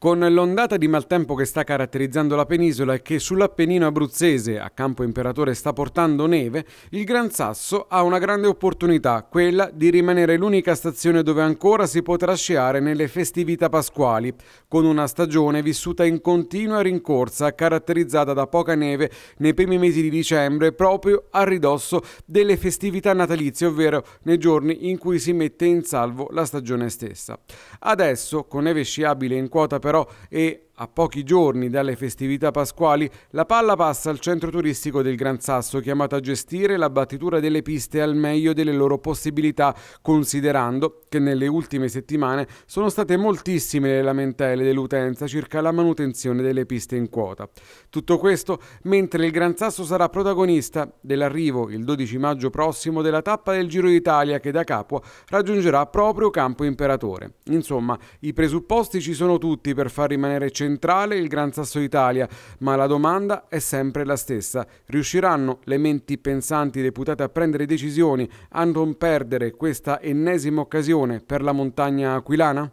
Con l'ondata di maltempo che sta caratterizzando la penisola e che sull'Appennino abruzzese, a Campo Imperatore, sta portando neve, il Gran Sasso ha una grande opportunità, quella di rimanere l'unica stazione dove ancora si potrà sciare nelle festività pasquali, con una stagione vissuta in continua rincorsa caratterizzata da poca neve nei primi mesi di dicembre proprio a ridosso delle festività natalizie, ovvero nei giorni in cui si mette in salvo la stagione stessa. Adesso, con neve sciabile in quota per pero eh, A pochi giorni dalle festività pasquali, la palla passa al centro turistico del Gran Sasso, chiamato a gestire la battitura delle piste al meglio delle loro possibilità, considerando che nelle ultime settimane sono state moltissime le lamentele dell'utenza circa la manutenzione delle piste in quota. Tutto questo mentre il Gran Sasso sarà protagonista dell'arrivo il 12 maggio prossimo della tappa del Giro d'Italia che da capo raggiungerà proprio Campo Imperatore. Insomma, i presupposti ci sono tutti per far rimanere centrale centrale il Gran Sasso Italia, ma la domanda è sempre la stessa. Riusciranno le menti pensanti deputate a prendere decisioni, a non perdere questa ennesima occasione per la montagna aquilana?